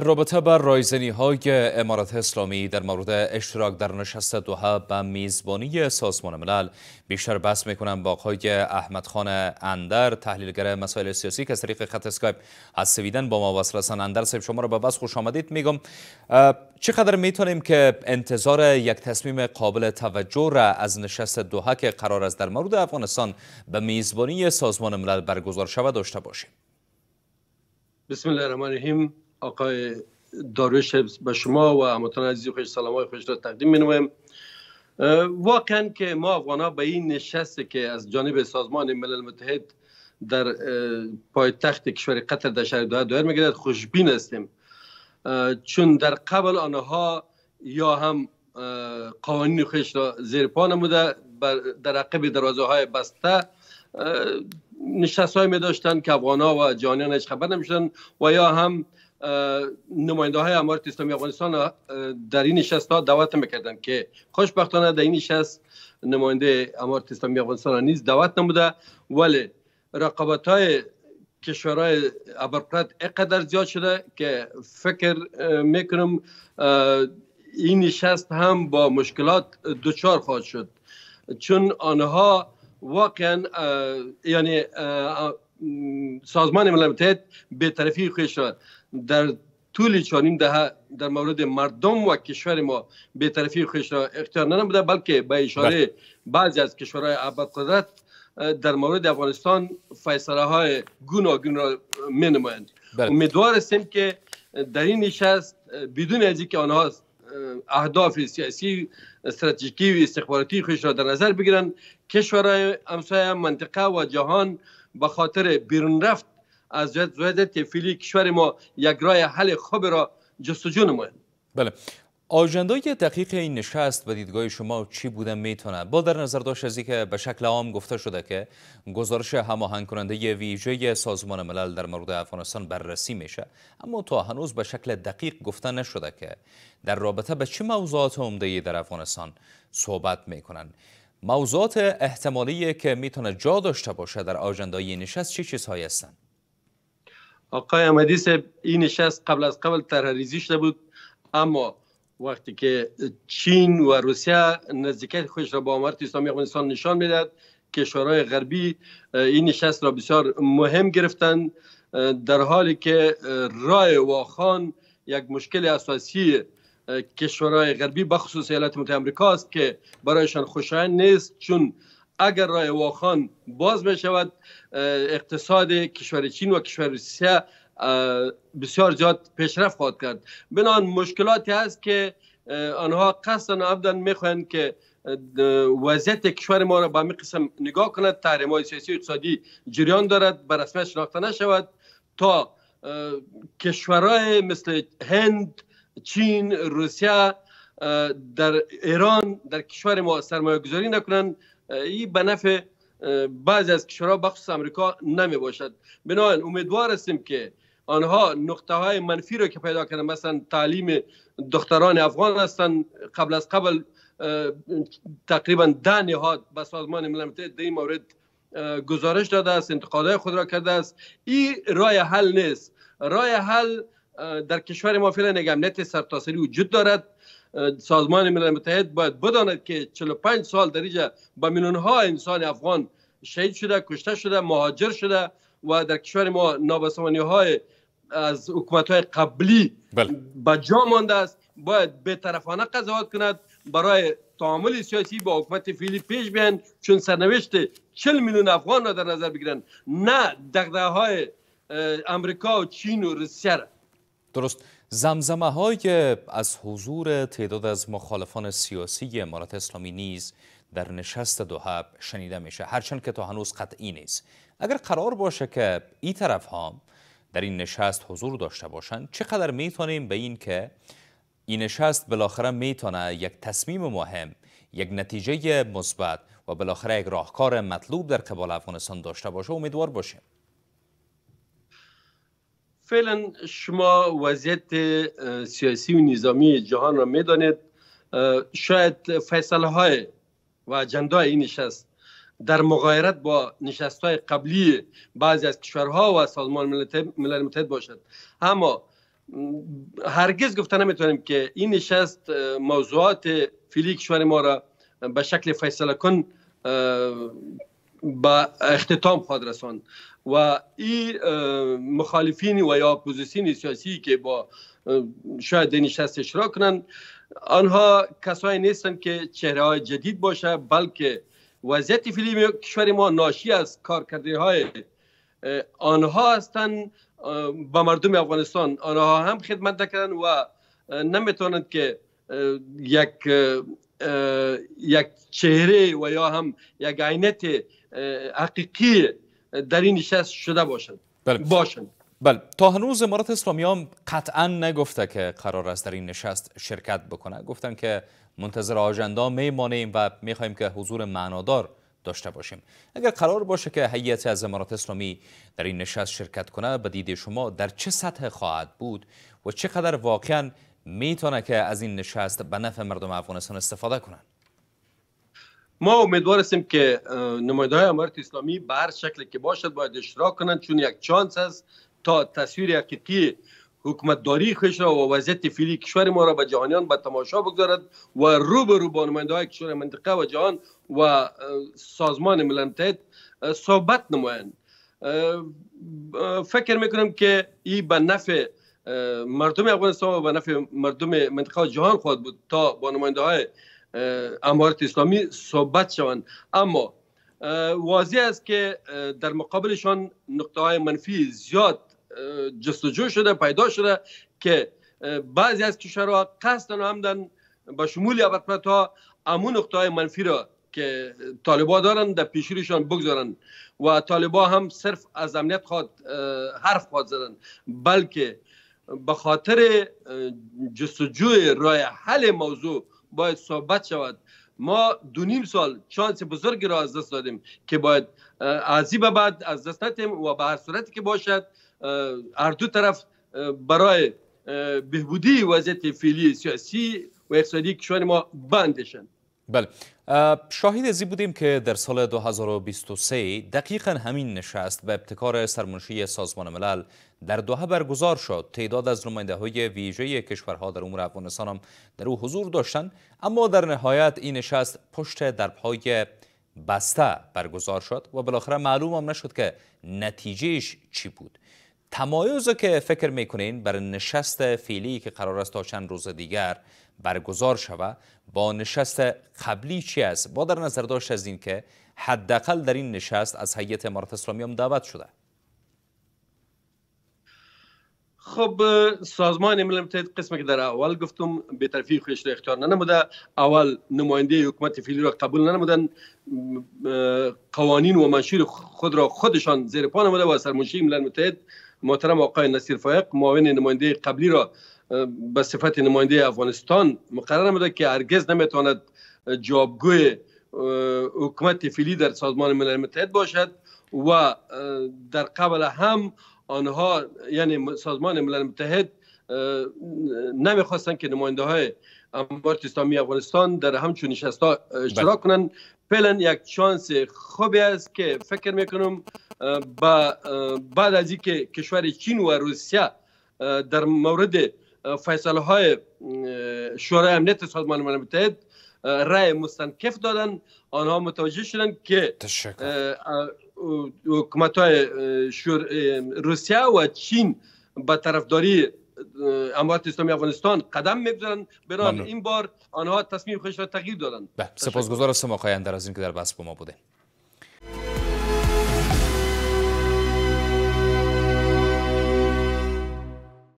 در رابطه با رایزنی های امارات اسلامی در مورد اشتراک در نشست دوها و میزبانی سازمان ملل بیشتر بحث میکنم با آقای احمد خان اندر تحلیلگر مسائل سیاسی که از طریق خط اسکایپ از سویدن با ما وصل هستند اندر صاحب شما را به بس خوش آمدید میگم چقدر میتونیم که انتظار یک تصمیم قابل توجه را از نشست دوها که قرار است در مورد افغانستان به میزبانی سازمان ملل برگزار شود داشته باشیم بسم الله الرحمن الرحیم آقای داروش به شما و هموطن عزیز خوش سلام های خوش را تقدیم می نویم واقعا که ما افغان به این نشست که از جانب سازمان ملل متحد در پایتخت کشور قطر در شهر دوحه می خوشبین هستیم چون در قبل آنها یا هم قوانین خوش را زیر پا نموده در عقب درازه های بسته نشست های می داشتن که افغان ها و جانیان هیچ خبر شدن و یا هم نماینده های امارت اسلامی افغانستان در این نشست ها دعوت میکردند که خوشبختانه در این نشست نماینده امارت اسلامی افغانستان نیز دعوت نموده ولی رقابت های کشورهای ابرپرد اقدر زیاد شده که فکر میکنم این نشست هم با مشکلات دچار خواهد شد چون آنها واقعا یعنی سازمان ملل به طرفی را در طول چانیم دهه در مورد مردم و کشور ما به طرفی را اختیار ننموده بلکه به اشاره بله. بعضی از کشورهای عبد قدرت در مورد افغانستان فیصله های گوناگون را می نمایند بله. امیدوار هستیم که در این نشست بدون از اینکه آنها اهداف سیاسی استراتژیکی و استخباراتی خوش را در نظر بگیرند کشورهای همسایه منطقه و جهان به خاطر بیرون رفت از جد تفیلی کشور ما یک رای حل خوب را جستجو نمایند بله آجندای دقیق این نشست به دیدگاه شما چی بوده میتونه با در نظر داشت از که به شکل عام گفته شده که گزارش هماهنگ کننده ویژه سازمان ملل در مورد افغانستان بررسی میشه اما تا هنوز به شکل دقیق گفته نشده که در رابطه به چه موضوعات عمده در افغانستان صحبت میکنن؟ موضوعات احتمالی که میتونه جا داشته باشه در آجندای نشست چه چی چیزهایی هستند؟ آقای احمدی این نشست قبل از قبل ریزی شده بود اما وقتی که چین و روسیه نزدیکت خودش را با امارت اسلامی افغانستان نشان میداد کشورهای غربی این نشست را بسیار مهم گرفتند در حالی که رای واخان یک مشکل اساسی کشورهای غربی بخصوص ایالات متحده آمریکا است که برایشان خوشایند نیست چون اگر رای واخان باز بشود اقتصاد کشور چین و کشور روسیه بسیار زیاد پیشرفت خواهد کرد بنان مشکلاتی هست که آنها قصدا عبدن میخواهند که وضعیت کشور ما را به می قسم نگاه کند تحریم های سیاسی اقتصادی جریان دارد به رسمیت شناخته نشود تا کشورهای مثل هند چین روسیه در ایران در کشور ما سرمایه گذاری نکنند این به نفع بعضی از کشورها بخصوص امریکا نمی باشد بنابراین امیدوار هستیم که آنها نقطه های منفی رو که پیدا کردن مثلا تعلیم دختران افغان هستن قبل از قبل تقریبا ده نهاد به سازمان ملل در این مورد گزارش داده است انتقادهای خود را کرده است این رای حل نیست رای حل در کشور ما فعلا یک امنیت سرتاسری وجود دارد سازمان ملل متحد باید بداند که 45 سال در اینجا با میلیون ها انسان افغان شهید شده کشته شده مهاجر شده و در کشور ما نابسامانی های از حکومت های قبلی به جا مانده است باید به طرفانه قضاوت کند برای تعامل سیاسی با حکومت فیلی پیش بیان چون سرنوشت 40 میلیون افغان را در نظر بگیرند نه دغدغه های امریکا و چین و روسیه درست زمزمه های از حضور تعداد از مخالفان سیاسی امارات اسلامی نیز در نشست دوحب شنیده میشه هرچند که تا هنوز قطعی نیست اگر قرار باشه که این طرف ها در این نشست حضور داشته باشند چقدر میتونیم به این که این نشست بالاخره میتونه یک تصمیم مهم یک نتیجه مثبت و بالاخره یک راهکار مطلوب در قبال افغانستان داشته باشه امیدوار باشیم فعلا شما وضعیت سیاسی و نظامی جهان را میدانید شاید فیصله های و اجنده این نشست در مغایرت با نشست های قبلی بعضی از کشورها و سازمان ملل متحد باشد اما هرگز گفته نمیتونیم که این نشست موضوعات فیلی کشور ما را به شکل فیصله کن به اختتام خواهد رساند و این مخالفین و یا اپوزیسیون سیاسی که با شاید نشست اشرا کنند آنها کسایی نیستند که چهره های جدید باشه بلکه وضعیت فیلم کشور ما ناشی از کارکرده های آنها هستند با مردم افغانستان آنها هم خدمت نکردن و نمیتونند که یک یک چهره و یا هم یک عینت حقیقی در این نشست شده باشند بله. بله تا هنوز امارات اسلامی هم قطعا نگفته که قرار است در این نشست شرکت بکنه گفتن که منتظر آجندا میمانیم و میخواهیم که حضور معنادار داشته باشیم اگر قرار باشه که هیئت از امارات اسلامی در این نشست شرکت کنه به دید شما در چه سطح خواهد بود و چقدر واقعا میتونه که از این نشست به نفع مردم افغانستان استفاده کنند ما امیدوار هستیم که نماینده های امارت اسلامی به هر شکل که باشد باید اشتراک کنند چون یک چانس است تا تصویر حقیقی حکومتداری خوش را و وضعیت فعلی کشور ما را به جهانیان به تماشا بگذارد و رو به رو با نماینده های کشور منطقه و جهان و سازمان ملل متحد صحبت نمایند فکر میکنم که این به نفع مردم افغانستان و به نفع مردم منطقه جهان خواهد بود تا با نماینده های امارت اسلامی صحبت شوند اما واضح است که در مقابلشان نقطه های منفی زیاد جستجو شده پیدا شده که بعضی از کشورها قصد همدن به شمول ابرپرت ها امون نقطه های منفی را که طالبا دارن در پیشیرشان بگذارن و طالبا هم صرف از امنیت خواد حرف خواد زدن بلکه به خاطر جستجوی رای حل موضوع باید صحبت شود ما دو نیم سال چانس بزرگی را از دست دادیم که باید عزیب بعد از دست ندیم و به هر صورتی که باشد هر دو طرف برای بهبودی وضعیت فعلی سیاسی و اقتصادی کشور ما بندشند بله شاهد ازی بودیم که در سال 2023 دقیقا همین نشست به ابتکار سرمنشی سازمان ملل در دوحه برگزار شد تعداد از نماینده های ویژه کشورها در امور افغانستان هم در او حضور داشتند اما در نهایت این نشست پشت درپای بسته برگزار شد و بالاخره معلوم هم نشد که نتیجهش چی بود تمایزی که فکر میکنین بر نشست فعلی که قرار است تا چند روز دیگر برگزار شود با نشست قبلی چی است با در نظر داشت از این که حداقل در این نشست از هیئت امارت اسلامی هم دعوت شده خب سازمان ملل متحد قسمی که در اول گفتم به طرفی خودش را اختیار ننموده اول نماینده حکومت فیلی را قبول ننمودن قوانین و منشور خود را خودشان زیر پا نموده و سرمنشی ملل متحد محترم آقای نصیر فایق معاون نماینده قبلی را به صفت نماینده افغانستان مقرر نموده که هرگز نمیتواند جابگوی حکومت فیلی در سازمان ملل متحد باشد و در قبل هم آنها یعنی سازمان ملل متحد نمیخواستن که نماینده های امارت اسلامی افغانستان در همچون نشست ها اشتراک بله. کنن فعلا یک چانس خوبی است که فکر میکنم با بعد از اینکه کشور چین و روسیه در مورد فیصله های شورای امنیت سازمان ملل متحد رای مستنکف دادن آنها متوجه شدن که تشکر. حکومت‌های شور روسیا و چین به طرفداری امارات اسلامی افغانستان قدم میگذارند بران این بار آنها تصمیم خودش را تغییر دادند بله، سپاسگزار هستم آقای اندر از اینکه در بحث با ما بوده